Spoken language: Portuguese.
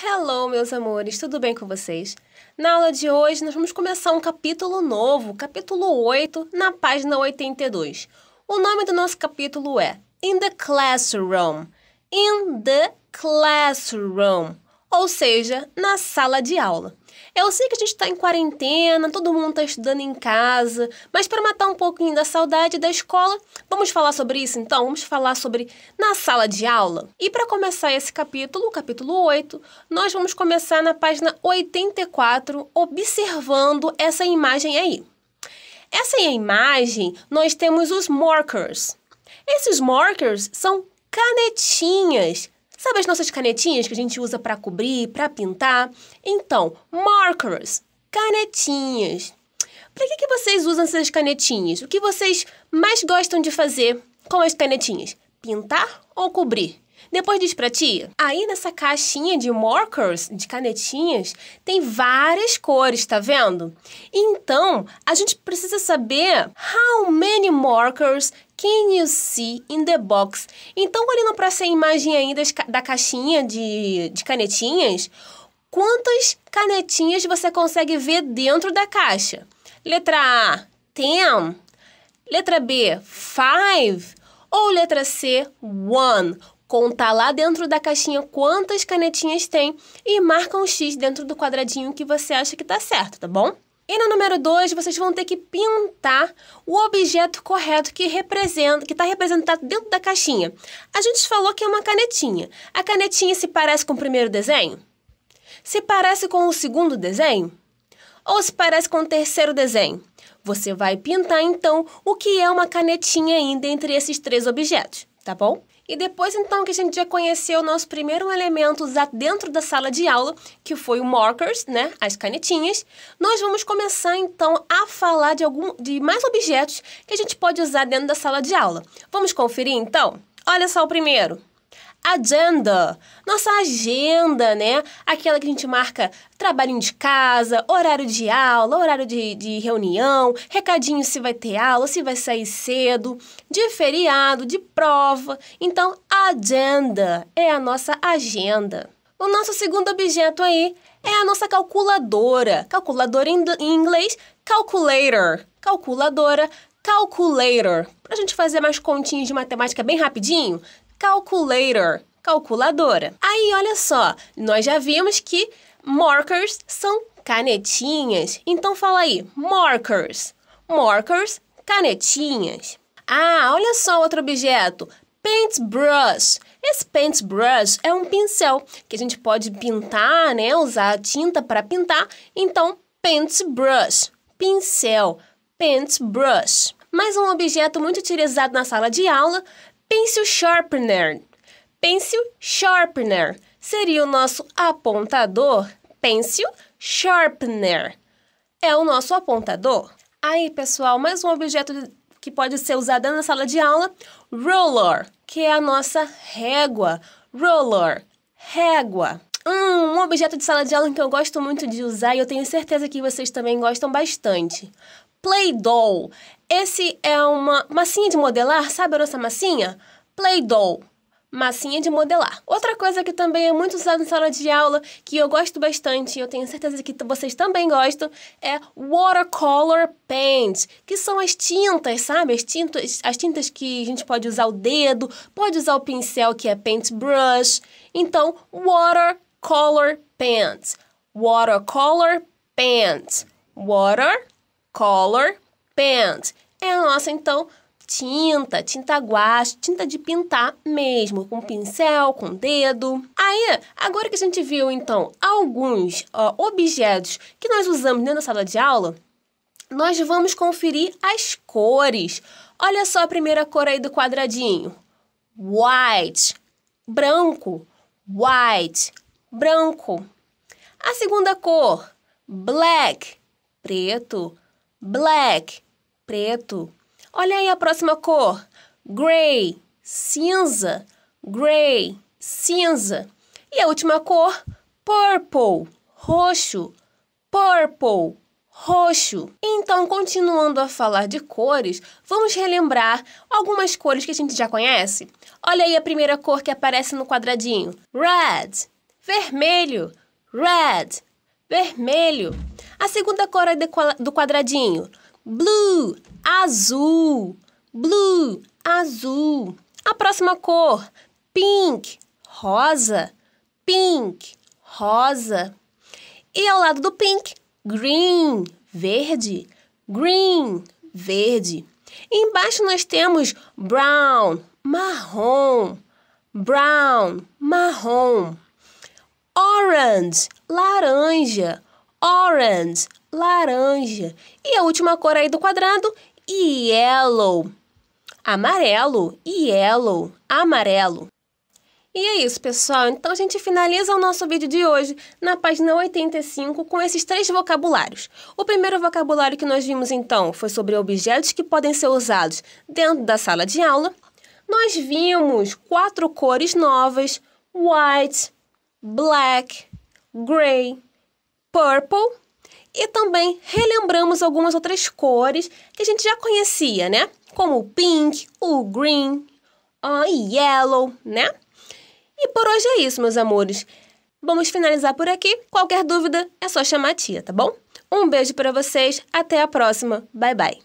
Hello, meus amores, tudo bem com vocês? Na aula de hoje, nós vamos começar um capítulo novo, capítulo 8, na página 82. O nome do nosso capítulo é In the Classroom. In the Classroom ou seja, na sala de aula. Eu sei que a gente está em quarentena, todo mundo está estudando em casa, mas para matar um pouquinho da saudade da escola, vamos falar sobre isso então? Vamos falar sobre na sala de aula? E para começar esse capítulo, o capítulo 8, nós vamos começar na página 84, observando essa imagem aí. Essa é imagem, nós temos os markers. Esses markers são canetinhas Sabe as nossas canetinhas que a gente usa para cobrir, para pintar? Então, markers, canetinhas. Para que, que vocês usam essas canetinhas? O que vocês mais gostam de fazer com as canetinhas? Pintar ou cobrir? Depois diz pra tia. Aí nessa caixinha de markers, de canetinhas, tem várias cores, tá vendo? Então, a gente precisa saber how many markers Can you see in the box? Então, olhando para essa imagem aí das, da caixinha de, de canetinhas, quantas canetinhas você consegue ver dentro da caixa? Letra A, 10. Letra B, 5. Ou letra C, 1. Conta lá dentro da caixinha quantas canetinhas tem e marca um X dentro do quadradinho que você acha que está certo, tá bom? E no número 2, vocês vão ter que pintar o objeto correto que representa, que está representado dentro da caixinha. A gente falou que é uma canetinha. A canetinha se parece com o primeiro desenho? Se parece com o segundo desenho? Ou se parece com o terceiro desenho? Você vai pintar então o que é uma canetinha ainda entre esses três objetos, tá bom? E depois, então, que a gente já conheceu o nosso primeiro elemento usado dentro da sala de aula, que foi o markers, né? As canetinhas. Nós vamos começar, então, a falar de, algum, de mais objetos que a gente pode usar dentro da sala de aula. Vamos conferir, então? Olha só o primeiro agenda, nossa agenda, né? Aquela que a gente marca trabalhinho de casa, horário de aula, horário de, de reunião, recadinho se vai ter aula, se vai sair cedo, de feriado, de prova. Então, agenda é a nossa agenda. O nosso segundo objeto aí é a nossa calculadora. Calculadora em inglês, calculator. Calculadora, calculator. Para a gente fazer mais continhas de matemática bem rapidinho, calculator, calculadora. Aí, olha só, nós já vimos que markers são canetinhas. Então fala aí, markers. Markers, canetinhas. Ah, olha só outro objeto, paintbrush. Esse paintbrush é um pincel que a gente pode pintar, né? Usar a tinta para pintar. Então, paintbrush, pincel, paintbrush. Mais um objeto muito utilizado na sala de aula Pencil sharpener. Pencil sharpener seria o nosso apontador. Pencil sharpener é o nosso apontador. Aí, pessoal, mais um objeto que pode ser usado na sala de aula, roller, que é a nossa régua. Roller, régua. Hum, um objeto de sala de aula que eu gosto muito de usar e eu tenho certeza que vocês também gostam bastante. Play-Doh. Esse é uma massinha de modelar, sabe a nossa massinha? Play-Doh massinha de modelar. Outra coisa que também é muito usada em sala de aula, que eu gosto bastante e eu tenho certeza que vocês também gostam, é watercolor paint, que são as tintas, sabe? As tintas, as tintas que a gente pode usar o dedo, pode usar o pincel, que é paintbrush. Então, watercolor paint. Watercolor paint. Water color, paint. É a nossa, então, tinta, tinta guache, tinta de pintar mesmo, com pincel, com dedo. Aí, agora que a gente viu, então, alguns ó, objetos que nós usamos dentro da sala de aula, nós vamos conferir as cores. Olha só a primeira cor aí do quadradinho. White, branco, white, branco. A segunda cor, black, preto, Black, preto. Olha aí a próxima cor. Gray, cinza. Gray, cinza. E a última cor, purple, roxo. Purple, roxo. Então, continuando a falar de cores, vamos relembrar algumas cores que a gente já conhece. Olha aí a primeira cor que aparece no quadradinho: red, vermelho, red, vermelho. A segunda cor é do quadradinho, blue, azul, blue, azul. A próxima cor, pink, rosa, pink, rosa. E ao lado do pink, green, verde, green, verde. embaixo nós temos brown, marrom, brown, marrom. Orange, laranja. Orange, laranja. E a última cor aí do quadrado, yellow. Amarelo, yellow, amarelo. E é isso, pessoal. Então a gente finaliza o nosso vídeo de hoje na página 85 com esses três vocabulários. O primeiro vocabulário que nós vimos então foi sobre objetos que podem ser usados dentro da sala de aula. Nós vimos quatro cores novas: white, black, gray, purple e também relembramos algumas outras cores que a gente já conhecia, né? Como o pink, o green, o ah, yellow, né? E por hoje é isso, meus amores. Vamos finalizar por aqui. Qualquer dúvida é só chamar a tia, tá bom? Um beijo para vocês, até a próxima. Bye bye.